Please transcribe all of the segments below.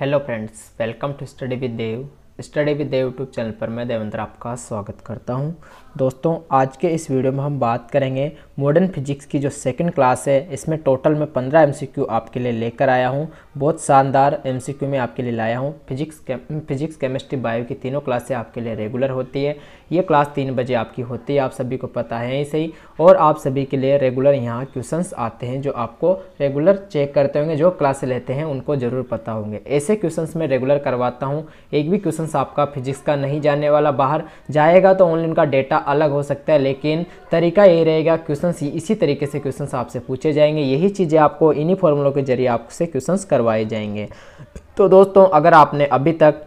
Hello friends welcome to study with Dev study with Dev YouTube channel पर मैं देवेंद्र आपका स्वागत करता हूं दोस्तों आज के इस वीडियो में हम बात करेंगे मॉडर्न फिजिक्स की जो सेकंड क्लास है इसमें टोटल मैं पंद्रह एमसीक्यू आपके लिए लेकर आया हूँ बहुत शानदार एमसीक्यू में आपके लिए लाया हूँ फिजिक्स के, फिजिक्स केमिस्ट्री बायो की तीनों क्लासें आपके लिए रेगुलर होती है ये क्लास तीन बजे आपकी होती है आप सभी को पता है ही सही और आप सभी के लिए रेगुलर यहाँ क्वेश्चन आते हैं जो आपको रेगुलर चेक करते होंगे जो क्लासे लेते हैं उनको ज़रूर पता होंगे ऐसे क्वेश्चन मैं रेगुलर करवाता हूँ एक भी क्वेश्चन आपका फिजिक्स का नहीं जाने वाला बाहर जाएगा तो ऑनलाइन उनका डेटा अलग हो सकता है लेकिन तरीका ये रहेगा क्वेश्चन क्वेश्चन इसी तरीके से क्वेश्चन आपसे पूछे जाएंगे यही चीज़ें आपको इन्हीं फॉर्मूलों के जरिए आपसे क्वेश्चन करवाए जाएंगे तो दोस्तों अगर आपने अभी तक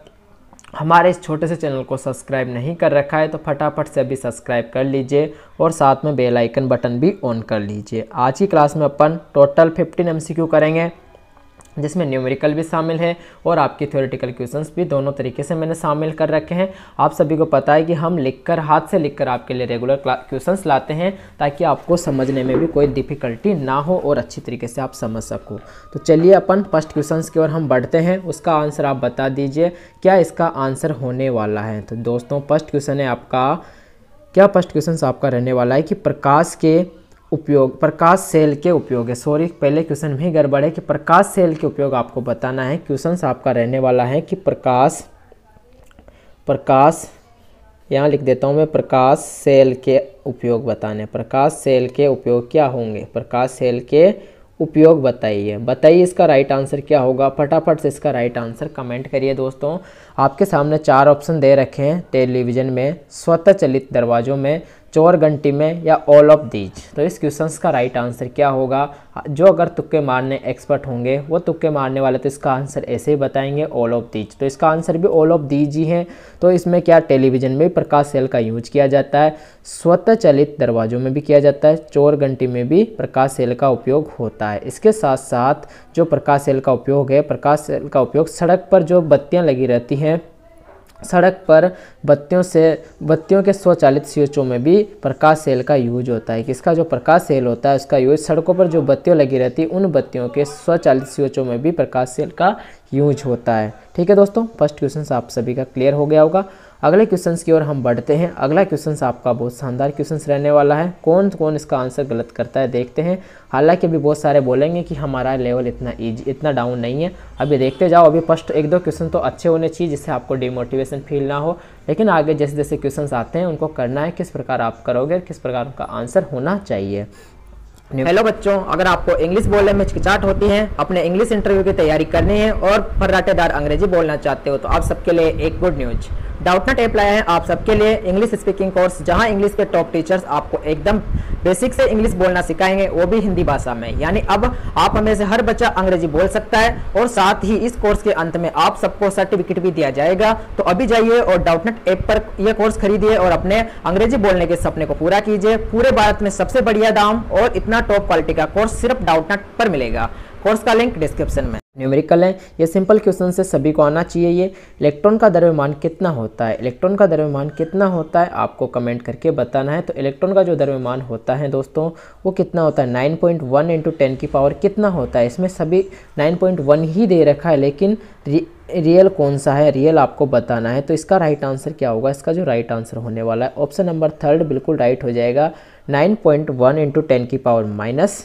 हमारे इस छोटे से चैनल को सब्सक्राइब नहीं कर रखा है तो फटाफट से अभी सब्सक्राइब कर लीजिए और साथ में बेल आइकन बटन भी ऑन कर लीजिए आज की क्लास में अपन टोटल 15 एम करेंगे जिसमें न्यूमेरिकल भी शामिल है और आपकी थ्योरेटिकल क्वेश्चंस भी दोनों तरीके से मैंने शामिल कर रखे हैं आप सभी को पता है कि हम लिखकर हाथ से लिखकर आपके लिए रेगुलर क्वेश्चंस लाते हैं ताकि आपको समझने में भी कोई डिफ़िकल्टी ना हो और अच्छी तरीके से आप समझ सको तो चलिए अपन फर्स्ट क्वेश्चन की ओर हम बढ़ते हैं उसका आंसर आप बता दीजिए क्या इसका आंसर होने वाला है तो दोस्तों फर्स्ट क्वेश्चन है आपका क्या फर्स्ट क्वेश्चन आपका रहने वाला है कि प्रकाश के उपयोग प्रकाश सेल के उपयोग है सॉरी पहले क्वेश्चन में गड़बड़ है कि प्रकाश सेल के उपयोग आपको बताना है क्वेश्चन आपका रहने वाला है कि प्रकाश प्रकाश यहाँ लिख देता हूँ मैं प्रकाश सेल के उपयोग बताने प्रकाश सेल के उपयोग क्या होंगे प्रकाश सेल के उपयोग बताइए बताइए इसका राइट आंसर क्या होगा फटाफट से इसका राइट आंसर कमेंट करिए दोस्तों आपके सामने चार ऑप्शन दे रखे हैं टेलीविज़न में स्वतः चलित दरवाज़ों में चोर घंटी में या ऑल ऑफ दीज तो इस क्वेश्चन का राइट आंसर क्या होगा जो अगर तुक्के मारने एक्सपर्ट होंगे वो तुक्के मारने वाले तो इसका आंसर ऐसे ही बताएंगे ऑल ऑफ दीज तो इसका आंसर भी ऑल ऑफ दीज ही है तो इसमें क्या टेलीविजन में प्रकाश सेल का यूज किया जाता है स्वतः चलित दरवाजों में भी किया जाता है चोर घंटी में भी प्रकाश सेल का उपयोग होता है इसके साथ साथ जो प्रकाश सेल का उपयोग है प्रकाश सेल का उपयोग सड़क पर जो बत्तियाँ लगी रहती हैं सड़क पर बत्तियों से बत्तियों के स्वचालित स्विचों में भी प्रकाश सेल का यूज होता है कि इसका जो प्रकाश सेल होता है उसका यूज सड़कों पर जो बत्तियों लगी रहती है उन बत्तियों के स्वचालित स्विचों में भी प्रकाश सेल का यूज होता है ठीक है दोस्तों फर्स्ट क्वेश्चन आप सभी का क्लियर हो गया होगा अगले क्वेश्चन की ओर हम बढ़ते हैं अगला क्वेश्चन आपका बहुत शानदार क्वेश्चन रहने वाला है कौन कौन इसका आंसर गलत करता है देखते हैं हालांकि अभी बहुत सारे बोलेंगे कि हमारा लेवल इतना ईजी इतना डाउन नहीं है अभी देखते जाओ अभी फर्स्ट एक दो क्वेश्चन तो अच्छे होने चाहिए जिससे आपको डिमोटिवेशन फील ना हो लेकिन आगे जैसे जैसे क्वेश्चन आते हैं उनको करना है किस प्रकार आप करोगे किस प्रकार उनका आंसर होना चाहिए हेलो बच्चों अगर आपको इंग्लिश बोलने में हिचकिचाहट होती है अपने इंग्लिश इंटरव्यू की तैयारी करनी है और फर्राटेदार अंग्रेजी बोलना चाहते हो तो आप सबके लिए एक गुड न्यूज़ डाउटनेट एप लाया है आप सबके लिए इंग्लिश स्पीकिंग कोर्स जहां इंग्लिश के टॉप टीचर्स आपको एकदम बेसिक से इंग्लिश बोलना सिखाएंगे वो भी हिंदी भाषा में यानी अब आप हमें से हर बच्चा अंग्रेजी बोल सकता है और साथ ही इस कोर्स के अंत में आप सबको सर्टिफिकेट भी दिया जाएगा तो अभी जाइए और डाउटनेट ऐप पर यह कोर्स खरीदिए और अपने अंग्रेजी बोलने के सपने को पूरा कीजिए पूरे भारत में सबसे बढ़िया दाम और इतना टॉप क्वालिटी का कोर्स सिर्फ डाउटनेट पर मिलेगा कोर्स का लिंक डिस्क्रिप्शन में न्यूमेरिकल है ये सिंपल क्वेश्चन से सभी को आना चाहिए ये इलेक्ट्रॉन का द्रव्यमान कितना होता है इलेक्ट्रॉन का द्रव्यमान कितना होता है आपको कमेंट करके बताना है तो इलेक्ट्रॉन का जो द्रव्यमान होता है दोस्तों वो कितना होता है nine point one into ten की पावर कितना होता है इसमें सभी नाइन पॉइंट वन ही दे रखा है लेकिन रियल कौन सा है रियल आपको बताना है तो इसका राइट आंसर क्या होगा इसका जो राइट आंसर होने वाला है ऑप्शन नंबर थर्ड बिल्कुल राइट हो जाएगा nine point one into ten की power minus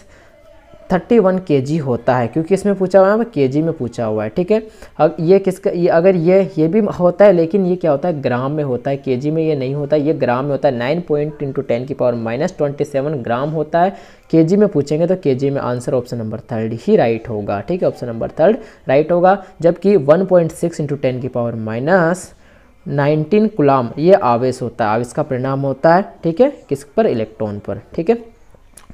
thirty one K G होता है क्योंकि इसमें पूछा हुआ है के जी में पूछा हुआ है ठीक है अब ये किसका ये अगर ये ये भी होता है लेकिन ये क्या होता है ग्राम में होता है के जी में ये नहीं होता ये ग्राम में होता है नाइन पॉइंट इंटू टेन की power minus twenty seven gram होता है के जी में पूछेंगे तो के जी में आंसर ऑप्शन नंबर थर्ड ही राइट होगा ठीक है ऑप्शन नंबर थर्ड राइट होगा जबकि one point six into ten की पावर माइनस 19 कुलाम ये आवेश होता है आवेश का परिणाम होता है ठीक है किस पर इलेक्ट्रॉन पर ठीक है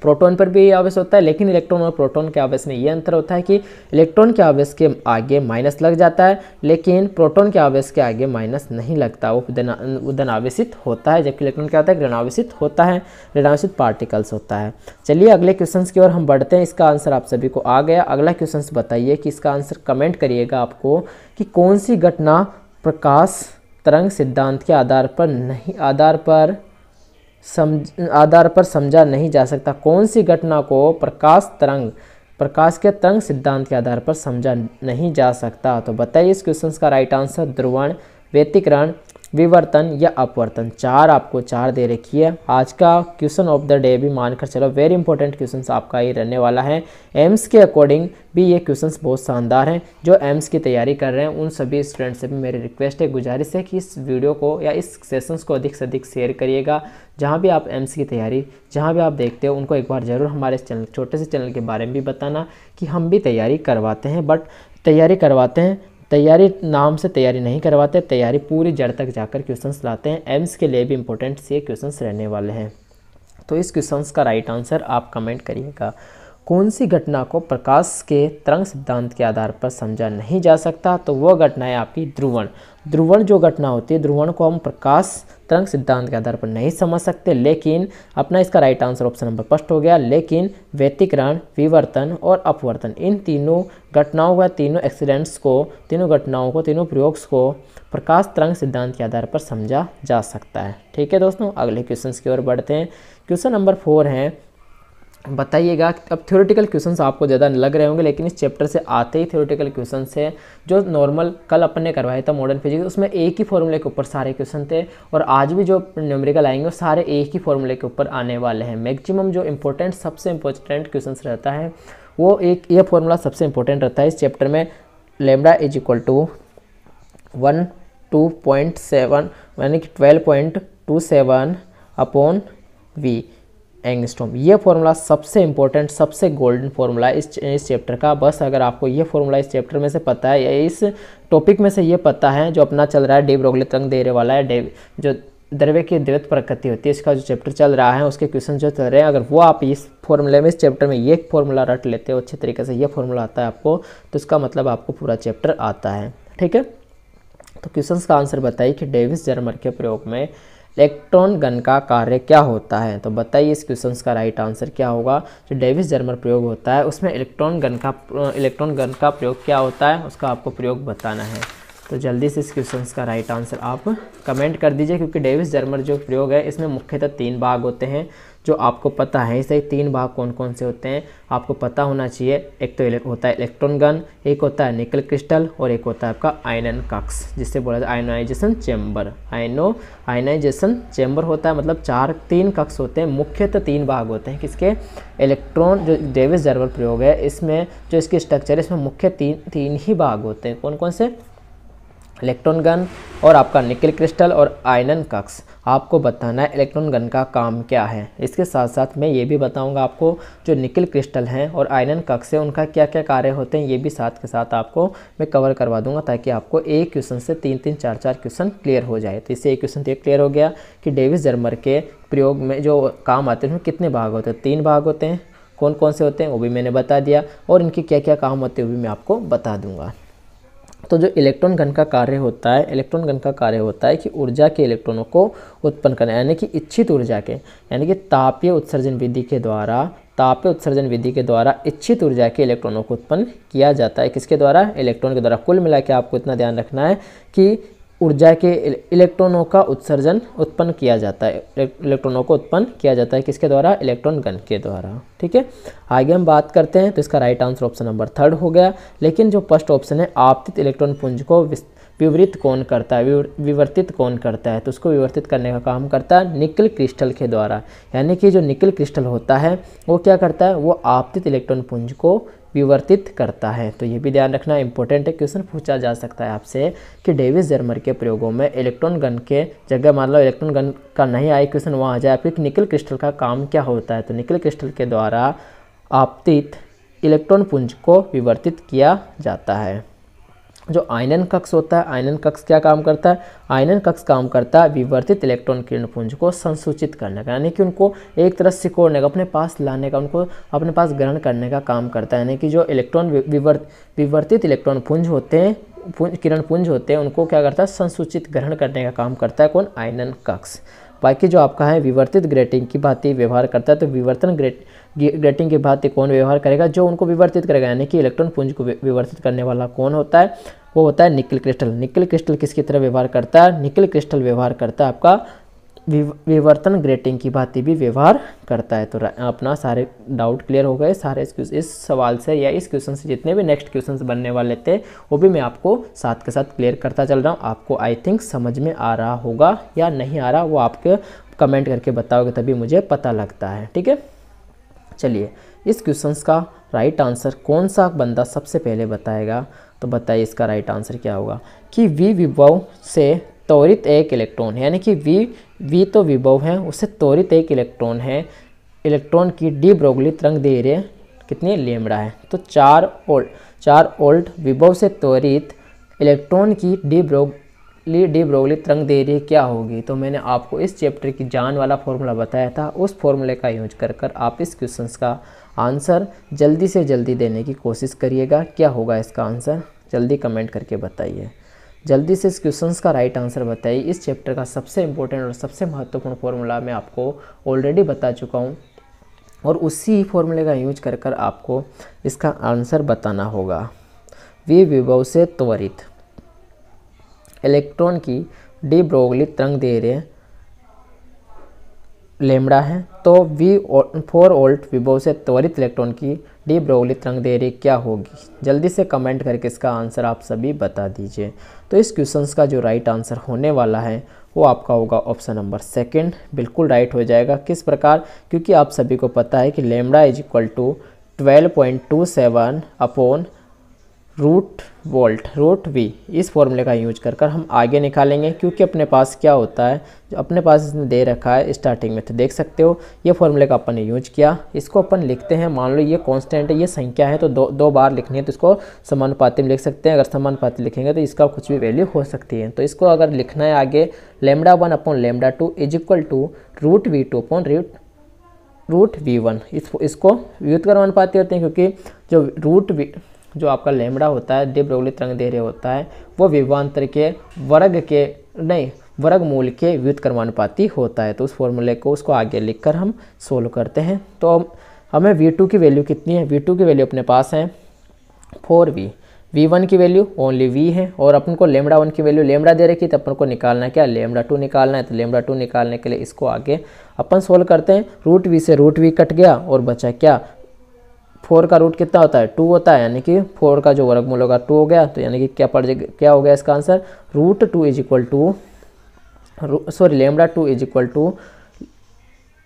प्रोटॉन पर भी आवेश होता है लेकिन इलेक्ट्रॉन और प्रोटॉन के आवेश में ये अंतर होता है कि इलेक्ट्रॉन के आवेश के आगे माइनस लग जाता है लेकिन प्रोटॉन के आवेश के आगे माइनस नहीं लगता वो धनावेशित होता है जबकि इलेक्ट्रॉन क्या होता है ऋणावेशित होता है ऋणावेशित पार्टिकल्स होता है चलिए अगले क्वेश्चन की ओर हम बढ़ते हैं इसका आंसर आप सभी को आ गया अगला क्वेश्चन बताइए कि इसका आंसर कमेंट करिएगा आपको कि कौन सी घटना प्रकाश तरंग सिद्धांत के आधार पर नहीं आधार पर समझ आधार पर समझा नहीं जा सकता कौन सी घटना को प्रकाश तरंग प्रकाश के तरंग सिद्धांत के आधार पर समझा नहीं जा सकता तो बताइए इस क्वेश्चन का राइट आंसर ध्रुवण व्यतिकरण विवर्तन या अपवर्तन चार आपको चार दे रखी है आज का क्वेश्चन ऑफ द डे भी मानकर चलो वेरी इंपॉर्टेंट क्वेश्चन आपका ये रहने वाला है एम्स के अकॉर्डिंग भी ये क्वेश्चंस बहुत शानदार हैं जो एम्स की तैयारी कर रहे हैं उन सभी स्टूडेंट्स से भी मेरी रिक्वेस्ट है गुजारिश है कि इस वीडियो को या इस सेशंस को अधिक से अधिक शेयर करिएगा जहाँ भी आप एम्स की तैयारी जहाँ भी आप देखते हो उनको एक बार ज़रूर हमारे चैनल छोटे से चैनल के बारे में भी बताना कि हम भी तैयारी करवाते हैं बट तैयारी करवाते हैं तैयारी नाम से तैयारी नहीं करवाते तैयारी पूरी जड़ तक जाकर क्वेश्चंस लाते हैं एम्स के लिए भी इंपॉर्टेंट से क्वेश्चंस रहने वाले हैं तो इस क्वेश्चंस का राइट आंसर आप कमेंट करिएगा कौन सी घटना को प्रकाश के तरंग सिद्धांत के आधार पर समझा नहीं जा सकता तो वह घटना है आपकी ध्रुवण ध्रुवण जो घटना होती है ध्रुवण को हम प्रकाश तरंग सिद्धांत के आधार पर नहीं समझ सकते लेकिन अपना इसका right answer option number first हो गया लेकिन व्यतिकरण विवर्तन और अपवर्तन इन तीनों घटनाओं का तीनों एक्सीडेंट्स को तीनों घटनाओं को तीनों प्रयोग्स को प्रकाश तरंग सिद्धांत के आधार पर समझा जा सकता है ठीक है दोस्तों अगले क्वेश्चन की ओर बढ़ते हैं क्वेश्चन नंबर फोर है बताइएगा अब थ्योरेटिकल क्वेश्चंस आपको ज़्यादा लग रहे होंगे लेकिन इस चैप्टर से आते ही थ्योरेटिकल क्वेश्चंस है जो नॉर्मल कल अपन ने करवाया था मॉडर्न फिजिक्स उसमें एक ही फॉर्मूले के ऊपर सारे क्वेश्चन थे और आज भी जो न्यूमेरिकल आएंगे वो सारे एक ही फॉर्मूले के ऊपर आने वाले हैं मैक्सिमम जो इंपॉर्टेंट सबसे इंपॉर्टेंट क्वेश्चन रहता है वो एक यह फॉर्मूला सबसे इंपॉर्टेंट रहता है इस चैप्टर में lambda is equal to one two point seven यानी कि twelve point two seven upon V angstrom ये फॉर्मूला सबसे इंपॉर्टेंट सबसे गोल्डन फॉर्मूला इस इस चैप्टर का बस अगर आपको ये फॉर्मूला इस चैप्टर में से पता है या इस टॉपिक में से ये पता है जो अपना चल रहा है डेव रोगले तंग देरे वाला है डेव जो द्रव्य की द्वित प्रकृति होती है इसका जो चैप्टर चल रहा है उसके क्वेश्चन जो चल रहे हैं अगर वो आप इस फॉर्मूले में इस चैप्टर में ये फॉर्मूला रट लेते हो अच्छे तरीके से ये फॉर्मूला आता है आपको तो इसका मतलब आपको पूरा चैप्टर आता है ठीक है तो क्वेश्चन का आंसर बताइए कि डेविस जर्मर के प्रयोग में इलेक्ट्रॉन गन का कार्य क्या होता है तो बताइए इस क्वेश्चन का राइट आंसर क्या होगा जो डेविस जर्मर प्रयोग होता है उसमें इलेक्ट्रॉन गन का इलेक्ट्रॉन गन का प्रयोग क्या होता है उसका आपको प्रयोग बताना है तो जल्दी से इस क्वेश्चन का राइट आंसर आप कमेंट कर दीजिए क्योंकि डेविस जर्मर जो प्रयोग है इसमें मुख्यतः तीन भाग होते हैं जो आपको पता है इसे तीन भाग कौन कौन से होते हैं आपको पता होना चाहिए एक तो होता है इलेक्ट्रॉन गन एक होता है निकल क्रिस्टल और एक होता है आपका आयनन कक्ष जिससे बोला जाता है आयनाइजेशन चैम्बर आयनो आयनाइजेशन चैम्बर होता है मतलब चार तीन कक्ष होते हैं मुख्यतः तीन भाग होते हैं किसके इलेक्ट्रॉन जो डेविस जर्वर प्रयोग है इसमें जो इसकी स्ट्रक्चर है इसमें मुख्य तीन तीन ही भाग होते हैं कौन कौन से इलेक्ट्रॉन गन और आपका निकल क्रिस्टल और आयनन कक्ष आपको बताना है इलेक्ट्रॉन गन का काम क्या है इसके साथ साथ मैं ये भी बताऊंगा आपको जो निकल क्रिस्टल हैं और आयरन कक्ष हैं उनका क्या क्या कार्य होते हैं ये भी साथ के साथ आपको मैं कवर करवा दूंगा ताकि आपको एक क्वेश्चन से तीन तीन चार चार क्वेश्चन क्लियर हो जाए तो इससे एक क्वेश्चन ये तो क्लियर हो गया कि डेविस जर्मर के प्रयोग में जो काम आते हैं उसमें कितने भाग होते हैं तीन भाग होते हैं कौन कौन से होते हैं वो भी मैंने बता दिया और इनके क्या क्या काम होते हैं वो भी मैं आपको बता दूंगा तो जो इलेक्ट्रॉन गन का कार्य होता है इलेक्ट्रॉन गन का कार्य होता है कि ऊर्जा के इलेक्ट्रॉनों को उत्पन्न करना यानी कि इच्छित ऊर्जा के यानी कि तापीय उत्सर्जन विधि के द्वारा तापीय उत्सर्जन विधि के द्वारा इच्छित ऊर्जा के इलेक्ट्रॉनों को उत्पन्न किया जाता है किसके द्वारा इलेक्ट्रॉन के द्वारा कुल मिला के आपको इतना ध्यान रखना है कि ऊर्जा के इलेक्ट्रॉनों का उत्सर्जन उत्पन्न किया जाता है इलेक्ट्रॉनों को उत्पन्न किया जाता है किसके द्वारा इलेक्ट्रॉन गन के द्वारा ठीक है आगे हम बात करते हैं तो इसका right answer option number third हो गया लेकिन जो फर्स्ट ऑप्शन है आपतित इलेक्ट्रॉन पुंज को विवृत कौन करता है विवर्तित कौन करता है तो उसको विवर्तित करने का काम करता है निकल क्रिस्टल के द्वारा यानी कि जो निकल क्रिस्टल होता है वो क्या करता है वो आपतित इलेक्ट्रॉन पुंज को विवर्तित करता है तो ये भी ध्यान रखना इंपॉर्टेंट है क्वेश्चन पूछा जा सकता है आपसे कि डेविस जर्मर के प्रयोगों में इलेक्ट्रॉन गन के जगह मान लो इलेक्ट्रॉन गन का नहीं आए क्वेश्चन वहाँ आ जाए आपके निकल क्रिस्टल का काम क्या होता है तो निकल क्रिस्टल के द्वारा आपतित इलेक्ट्रॉन पुंज को विवर्तित किया जाता है जो आयनन कक्ष होता है आयनन कक्ष क्या काम करता है आयनन कक्ष काम करता है विवर्तित इलेक्ट्रॉन किरण पुंज को संसूचित करने का यानी कि उनको एक तरह से सिकोड़ने का अपने पास लाने का उनको अपने पास ग्रहण करने का काम करता है यानी कि जो इलेक्ट्रॉन विवर्त विवर्तित इलेक्ट्रॉन पुंज होते हैं किरण पुंज होते हैं उनको क्या करता है संसूचित ग्रहण करने का काम करता है कौन आयनन कक्ष बाकी जो आपका है विवर्तित ग्रेटिंग की भांति व्यवहार करता है तो विवर्तन ग्रेट ग्रेटिंग की भांति कौन व्यवहार करेगा जो उनको विवर्तित करेगा यानी कि इलेक्ट्रॉन पुंज को विवर्तित करने वाला कौन होता है वो होता है निकल क्रिस्टल निकल क्रिस्टल किसकी तरह व्यवहार करता है निकल क्रिस्टल व्यवहार करता है आपका विवर्तन ग्रेटिंग की भांति भी व्यवहार करता है तो अपना सारे डाउट क्लियर हो गए सारे इस सवाल से या इस क्वेश्चन से जितने भी नेक्स्ट क्वेश्चन बनने वाले थे वो भी मैं आपको साथ के साथ क्लियर करता चल रहा हूँ आपको आई थिंक समझ में आ रहा होगा या नहीं आ रहा वो आपके कमेंट करके बताओगे तभी मुझे पता लगता है ठीक है चलिए इस क्वेश्चन का राइट आंसर कौन सा बंदा सबसे पहले बताएगा तो बताइए इसका राइट आंसर क्या होगा कि वी विभव से त्वरित एक इलेक्ट्रॉन है यानी कि वी वी तो विभव है उससे त्वरित एक इलेक्ट्रॉन है इलेक्ट्रॉन की डी ब्रोगली तरंग रहे कितनी लेमड़ा है तो चार ओल्ट चार ओल्ट विभव से त्वरित इलेक्ट्रॉन की डी ब्रोगली डी ब्रोगली तरंग रही क्या होगी तो मैंने आपको इस चैप्टर की जान वाला फॉर्मूला बताया था उस फॉर्मूले का यूज कर कर आप इस क्वेश्चन का आंसर जल्दी से जल्दी देने की कोशिश करिएगा क्या होगा इसका आंसर जल्दी कमेंट करके बताइए जल्दी से इस क्वेश्चन का राइट आंसर बताइए इस चैप्टर का सबसे इंपॉर्टेंट और सबसे महत्वपूर्ण फॉर्मूला मैं आपको ऑलरेडी बता चुका हूँ और उसी फॉर्मूले का यूज कर कर आपको इसका आंसर बताना होगा वे विभव से त्वरित इलेक्ट्रॉन की डी ब्रोगली तरंग दे रहे लेमड़ा है तो वी फोर वोल्ट विभव से त्वरित इलेक्ट्रॉन की डी ब्रोगली तरंग देरी क्या होगी जल्दी से कमेंट करके इसका आंसर आप सभी बता दीजिए तो इस क्वेश्चन का जो राइट आंसर होने वाला है वो आपका होगा ऑप्शन नंबर सेकंड बिल्कुल राइट हो जाएगा किस प्रकार क्योंकि आप सभी को पता है कि lambda is equal to twelve point two seven upon root volt root V इस फॉर्मूले का यूज कर कर हम आगे निकालेंगे क्योंकि अपने पास क्या होता है जो अपने पास इसने दे रखा है स्टार्टिंग में तो देख सकते हो ये फॉर्मूले का अपन ने यूज किया इसको अपन लिखते हैं मान लो ये कांस्टेंट है ये संख्या है तो दो दो बार लिखनी है तो इसको समानुपाती में लिख सकते हैं अगर समानुपाती लिखेंगे तो इसका कुछ भी वैल्यू हो सकती है तो इसको अगर लिखना है आगे lambda one upon lambda two is equal to root V two upon root root V one इस, इसको व्युत करवान होते हैं क्योंकि जो रूट वी जो आपका लेमड़ा होता है दे रहे होता है वो विभवान्तर के वर्ग के नहीं वर्ग मूल के व्युत क्रमानुपाती होता है तो उस फॉर्मूले को उसको आगे लिखकर हम सोल्व करते हैं तो हमें वी टू की वैल्यू कितनी है वी टू की वैल्यू अपने पास है फोर वी वी वन की वैल्यू ओनली वी है और अपन को लेमडा वन की वैल्यू लेमडा दे रखी तो अपन को निकालना है क्या लेमडा टू निकालना है तो लेमडा टू निकालने के लिए इसको आगे अपन सोल्व करते हैं रूट वी से रूट वी कट गया और बचा क्या फोर का रूट कितना होता है टू होता है यानी कि फोर का जो वर्गमूल होगा टू हो गया तो यानी कि क्या पड़ जाएगा क्या हो गया इसका answer root two is equal to sorry lambda two is equal to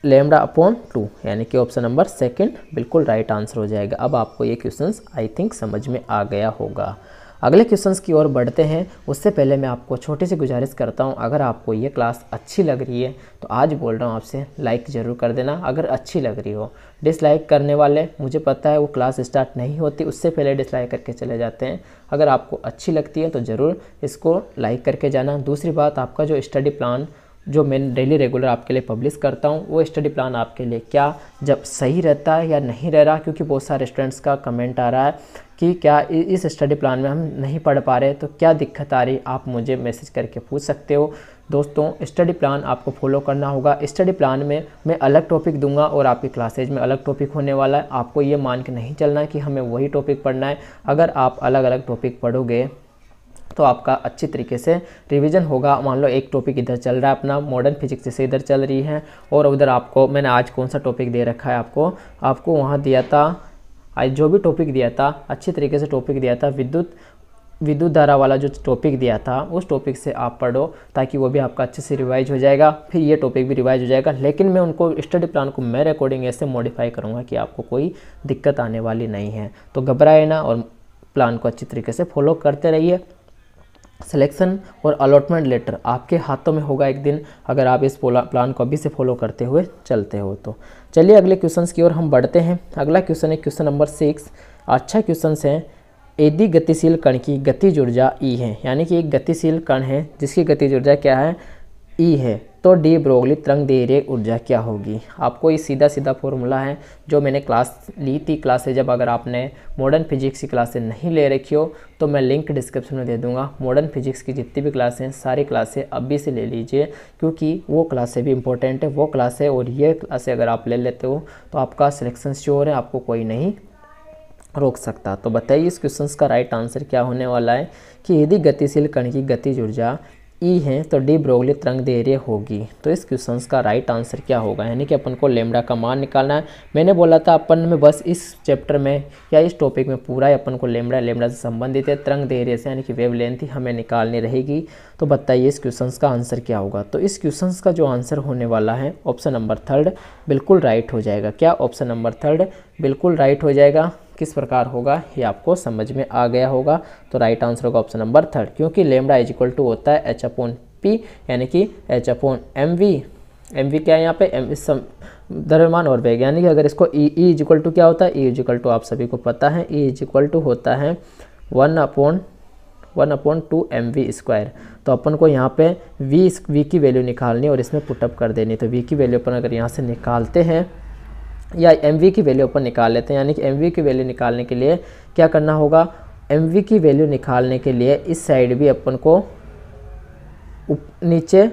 lambda upon two यानी कि ऑप्शन नंबर सेकंड बिल्कुल राइट आंसर हो जाएगा अब आपको ये क्वेश्चन आई थिंक समझ में आ गया होगा अगले क्वेश्चन की ओर बढ़ते हैं उससे पहले मैं आपको छोटी सी गुजारिश करता हूँ अगर आपको ये क्लास अच्छी लग रही है तो आज बोल रहा हूँ आपसे लाइक ज़रूर कर देना अगर अच्छी लग रही हो डिसलाइक करने वाले मुझे पता है वो क्लास स्टार्ट नहीं होती उससे पहले डिसलाइक करके चले जाते हैं अगर आपको अच्छी लगती है तो ज़रूर इसको लाइक करके जाना दूसरी बात आपका जो स्टडी प्लान जो मैं डेली रेगुलर आपके लिए पब्लिश करता हूँ वो स्टडी प्लान आपके लिए क्या जब सही रहता है या नहीं रह रहा क्योंकि बहुत सारे स्टूडेंट्स का कमेंट आ रहा है कि क्या इस स्टडी प्लान में हम नहीं पढ़ पा रहे तो क्या दिक्कत आ रही आप मुझे मैसेज करके पूछ सकते हो दोस्तों स्टडी प्लान आपको फॉलो करना होगा स्टडी प्लान में मैं अलग टॉपिक दूंगा और आपकी क्लासेज में अलग टॉपिक होने वाला है आपको ये मान के नहीं चलना कि हमें वही टॉपिक पढ़ना है अगर आप अलग अलग टॉपिक पढ़ोगे तो आपका अच्छी तरीके से रिवीजन होगा मान लो एक टॉपिक इधर चल रहा है अपना मॉडर्न फिजिक्स से इधर चल रही है और उधर आपको मैंने आज कौन सा टॉपिक दे रखा है आपको आपको वहाँ दिया था आज जो भी टॉपिक दिया था अच्छी तरीके से टॉपिक दिया था विद्युत विद्युत धारा वाला जो टॉपिक दिया था उस टॉपिक से आप पढ़ो ताकि वो भी आपका अच्छे से रिवाइज हो जाएगा फिर ये टॉपिक भी रिवाइज हो जाएगा लेकिन मैं उनको स्टडी प्लान को मैं रिकॉर्डिंग ऐसे मॉडिफाई करूँगा कि आपको कोई दिक्कत आने वाली नहीं है तो घबराए ना और प्लान को अच्छी तरीके से फॉलो करते रहिए सिलेक्शन और अलॉटमेंट लेटर आपके हाथों में होगा एक दिन अगर आप इस प्लान को अभी से फॉलो करते हुए चलते हो तो चलिए अगले क्वेश्चन की ओर हम बढ़ते हैं अगला क्वेश्चन है क्वेश्चन नंबर सिक्स अच्छा क्वेश्चन है यदि गतिशील कण की गतिज ऊर्जा ई e है यानी कि एक गतिशील कण है जिसकी गतिज ऊर्जा क्या है ई e है तो डी ब्रोगली तरंग दैर्य ऊर्जा क्या होगी आपको ये सीधा सीधा फॉर्मूला है जो मैंने क्लास ली थी क्लासे जब अगर आपने मॉडर्न फिजिक्स की क्लासें नहीं ले रखी हो तो मैं लिंक डिस्क्रिप्शन में दे दूंगा मॉडर्न फिजिक्स की जितनी भी क्लासें हैं सारी क्लासें अभी से ले लीजिए क्योंकि वो क्लासें भी इंपॉर्टेंट है वो है और ये क्लासें अगर आप ले लेते हो तो आपका सिलेक्शन श्योर है आपको कोई नहीं रोक सकता तो बताइए इस क्वेश्चन का राइट आंसर क्या होने वाला है कि यदि गतिशील कण की गतिज ऊर्जा ई हैं तो डी ब्रोगली तरंग दैर्य होगी तो इस क्वेश्चन का राइट आंसर क्या होगा यानी कि अपन को लेमडा का मान निकालना है मैंने बोला था अपन में बस इस चैप्टर में या इस टॉपिक में पूरा ही अपन को लेमडा लेमडा से संबंधित है तरंग दैर्य से यानी कि वेव लेंथ ही हमें निकालनी रहेगी तो बताइए इस क्वेश्चन का आंसर क्या होगा तो इस क्वेश्चन का जो आंसर होने वाला है ऑप्शन नंबर थर्ड बिल्कुल राइट हो जाएगा क्या ऑप्शन नंबर थर्ड बिल्कुल राइट हो जाएगा किस प्रकार होगा ये आपको समझ में आ गया होगा तो राइट आंसर होगा ऑप्शन नंबर थर्ड क्योंकि लेमडा इज इक्वल टू होता है एच अपोन पी यानी कि H upon M V M V क्या है यहाँ पे एम सम द्रव्यमान और वेग यानी कि अगर इसको E E is equal to क्या होता है ई इज इक्वल टू आप सभी को पता है ई इज इक्वल टू होता है one upon one upon two M V square तो अपन को यहाँ पे वी वी की वैल्यू निकालनी और इसमें पुटअप कर देनी तो वी की वैल्यू अपन अगर यहाँ से निकालते हैं या एम की वैल्यू अपन निकाल लेते हैं यानी कि एम की वैल्यू निकालने के लिए क्या करना होगा एम की वैल्यू निकालने के लिए इस साइड भी अपन को उप नीचे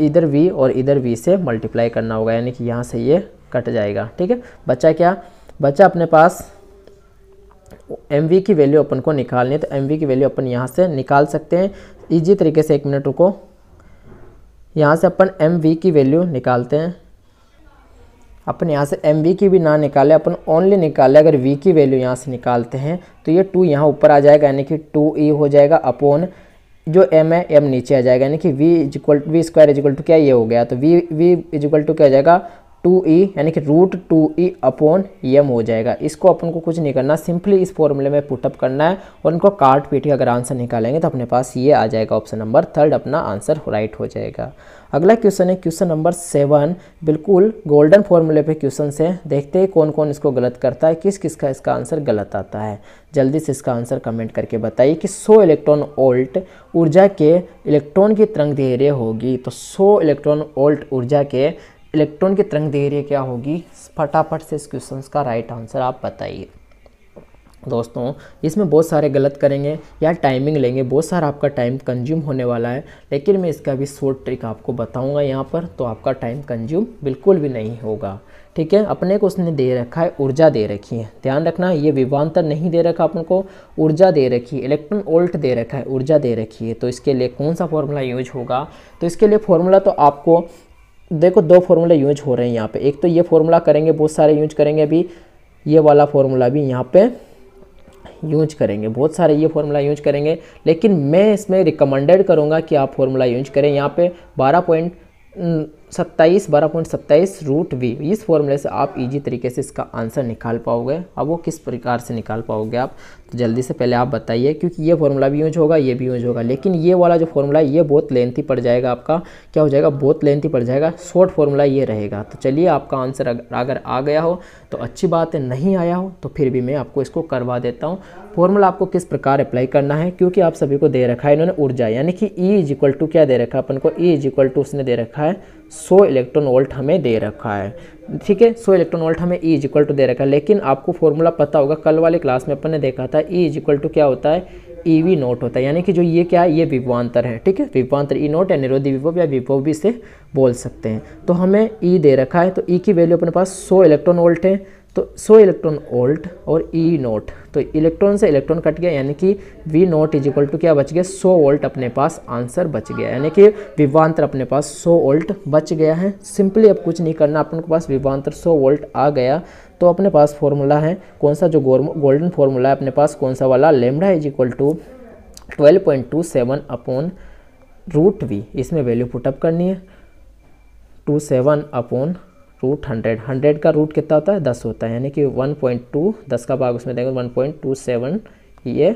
इधर वी और इधर वी से मल्टीप्लाई करना होगा यानी कि यहाँ से ये कट जाएगा ठीक है बच्चा क्या बच्चा अपने पास एम की वैल्यू अपन को निकालनी है तो एम की वैल्यू अपन यहाँ से निकाल सकते हैं ईजी तरीके से एक मिनट रुको यहाँ से अपन एम की वैल्यू निकालते हैं अपन यहाँ से एम वी की भी ना निकाले अपन ओनली निकाले अगर वी की वैल्यू यहाँ से निकालते हैं तो ये टू यहाँ ऊपर आ जाएगा यानी कि टू ई e हो जाएगा अपोन जो एम है एम नीचे आ जाएगा यानी कि V is V square is to क्या ये हो गया तो वी वी इज टू क्या हो जाएगा टू ई e, यानी कि root two E upon M हो जाएगा इसको अपन को कुछ नहीं करना सिंपली इस फॉर्मूले में पुटअप करना है और उनको काट पीट के अगर आंसर निकालेंगे तो अपने पास ये आ जाएगा ऑप्शन नंबर थर्ड अपना आंसर राइट हो जाएगा अगला क्वेश्चन है क्वेश्चन नंबर सेवन बिल्कुल गोल्डन फॉर्मूले पे क्वेश्चन है देखते हैं कौन कौन इसको गलत करता है किस किस का इसका आंसर गलत आता है जल्दी से इसका आंसर कमेंट करके बताइए कि 100 इलेक्ट्रॉन ओल्ट ऊर्जा के इलेक्ट्रॉन की तरंग धैर्य होगी तो 100 इलेक्ट्रॉन ओल्ट ऊर्जा के इलेक्ट्रॉन की तरंग धैर्य क्या होगी फटाफट से इस क्वेश्चन का राइट आंसर आप बताइए दोस्तों इसमें बहुत सारे गलत करेंगे या टाइमिंग लेंगे बहुत सारा आपका टाइम कंज्यूम होने वाला है लेकिन मैं इसका भी शॉर्ट ट्रिक आपको बताऊंगा यहाँ पर तो आपका टाइम कंज्यूम बिल्कुल भी नहीं होगा ठीक है अपने को उसने दे रखा है ऊर्जा दे रखी है ध्यान रखना ये विवांतर नहीं दे रखा अपन को ऊर्जा दे रखी है इलेक्ट्रॉन ओल्ट दे रखा है ऊर्जा दे रखी है तो इसके लिए कौन सा फॉर्मूला यूज होगा तो इसके लिए फॉर्मूला तो आपको देखो दो फॉर्मूले यूज हो रहे हैं यहाँ पर एक तो ये फॉर्मूला करेंगे बहुत सारे यूज करेंगे अभी ये वाला फॉर्मूला भी यहाँ पे यूज करेंगे बहुत सारे ये फार्मूला यूज करेंगे लेकिन मैं इसमें रिकमेंडेड करूँगा कि आप फार्मूला यूज करें यहाँ पे बारह पॉइंट सत्ताईस बारह पॉइंट सत्ताईस रूट वी इस फॉर्मूले से आप इजी तरीके से इसका आंसर निकाल पाओगे अब वो किस प्रकार से निकाल पाओगे आप तो जल्दी से पहले आप बताइए क्योंकि ये फॉर्मूला भी यूज होगा ये भी यूज होगा लेकिन ये वाला जो फॉर्मूला है ये बहुत लेंथी पड़ जाएगा आपका क्या हो जाएगा बहुत लेंथी पड़ जाएगा शॉर्ट फॉर्मूला ये रहेगा तो चलिए आपका आंसर अगर आ गया हो तो अच्छी बात है नहीं आया हो तो फिर भी मैं आपको इसको करवा देता हूँ फॉर्मूला आपको किस प्रकार अप्लाई करना है क्योंकि आप सभी को दे रखा है इन्होंने ऊर्जा यानी कि ई इज इक्वल टू क्या दे रखा है अपन को ई इज इक्वल टू उसने दे रखा है सो इलेक्ट्रॉन वोल्ट हमें दे रखा है ठीक है सो इलेक्ट्रॉन वोल्ट हमें ई इज इक्वल टू दे रखा है लेकिन आपको फॉर्मूला पता होगा कल वाले क्लास में अपन ने देखा था ई इज इक्वल टू क्या होता है ई वी नोट होता है यानी कि जो ये क्या है ये विभवान्तर है ठीक है विभवान्तर ई e नोट या निरोधी विभव या विभव भी इसे बोल सकते हैं तो हमें ई e दे रखा है तो ई e की वैल्यू अपने पास सौ इलेक्ट्रॉन वोल्ट है तो सो इलेक्ट्रॉन ओल्ट और ई e नोट तो इलेक्ट्रॉन से इलेक्ट्रॉन कट गया यानी कि V naught is equal to क्या बच गया सो वोल्ट अपने पास आंसर बच गया यानी कि विवांतर अपने पास सो वोल्ट बच गया है सिंपली अब कुछ नहीं करना अपने पास विवांतर सो वोल्ट आ गया तो अपने पास फॉर्मूला है कौन सा जो गोल्डन फॉर्मूला है अपने पास कौन सा वाला lambda is equal to twelve point two seven upon root V इसमें वैल्यू पुटअप करनी है two seven upon root hundred hundred का रूट कितना होता है दस होता है यानी कि वन पॉइंट टू दस का भाग उसमें देंगे वन पॉइंट टू सेवन ये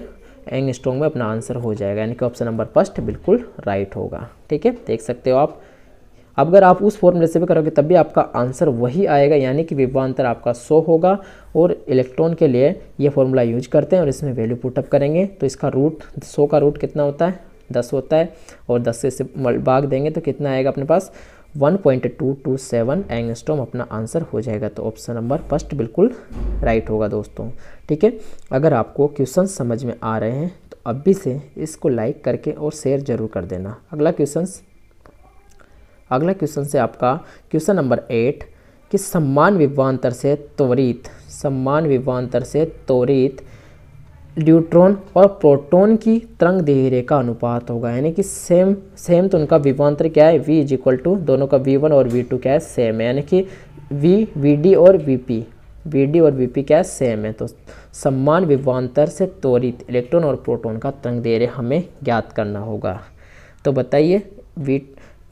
एंग स्ट्रोंग में अपना आंसर हो जाएगा यानी कि ऑप्शन नंबर फर्स्ट बिल्कुल राइट होगा ठीक है देख सकते हो आप अब अगर आप उस फॉर्मूले से भी करोगे तब भी आपका आंसर वही आएगा यानी कि विभवान्तर आपका सो होगा और इलेक्ट्रॉन के लिए ये फॉर्मूला यूज करते हैं और इसमें वैल्यू पुटअप करेंगे तो इसका रूट सौ का रूट कितना होता है दस होता है और दस से भाग देंगे तो कितना आएगा अपने पास 1.227 एंगस्ट्रोम अपना आंसर हो जाएगा तो ऑप्शन नंबर फर्स्ट बिल्कुल राइट होगा दोस्तों ठीक है अगर आपको क्वेश्चन समझ में आ रहे हैं तो अभी से इसको लाइक करके और शेयर ज़रूर कर देना अगला क्वेश्चन अगला क्वेश्चन से आपका क्वेश्चन नंबर एट कि सम्मान विवांतर से त्वरित सम्मान विवांतर से त्वरित ड्यूट्रॉन और प्रोटॉन की तरंग दैर्य का अनुपात होगा यानी कि सेम सेम तो उनका विभवांतर क्या है वी इज इक्वल टू दोनों का वी वन और टू क्या है सेम है यानी कि वी वी डी और वी पी वी डी और पी क्या है सेम है तो सम्मान विभवांतर से त्वरित इलेक्ट्रॉन और प्रोटॉन का तरंग दैर्य हमें ज्ञात करना होगा तो बताइए वी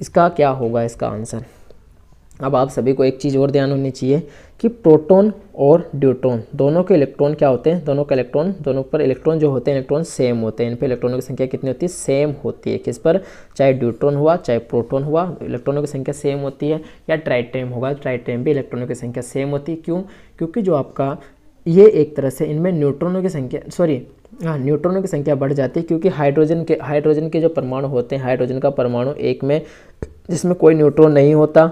इसका क्या होगा इसका आंसर अब आप सभी को एक चीज़ और ध्यान होनी चाहिए कि प्रोटॉन और ड्यूट्रॉन दोनों के इलेक्ट्रॉन क्या होते हैं दोनों के इलेक्ट्रॉन दोनों पर इलेक्ट्रॉन जो होते हैं इलेक्ट्रॉन सेम होते हैं इन पर इलेक्ट्रॉनों की संख्या कितनी होती है सेम होती है किस पर चाहे ड्यूट्रॉन हुआ चाहे प्रोटॉन हुआ इलेक्ट्रॉनों की संख्या सेम होती है या ट्राइट्रेम होगा ट्राइट्रेम भी इलेक्ट्रॉनों की संख्या सेम होती है क्यों क्योंकि जो आपका ये एक तरह से इनमें न्यूट्रॉनों की संख्या सॉरी हाँ न्यूट्रॉनों की संख्या बढ़ जाती है क्योंकि हाइड्रोजन के हाइड्रोजन के जो परमाणु होते हैं हाइड्रोजन का परमाणु एक में जिसमें कोई न्यूट्रॉन नहीं होता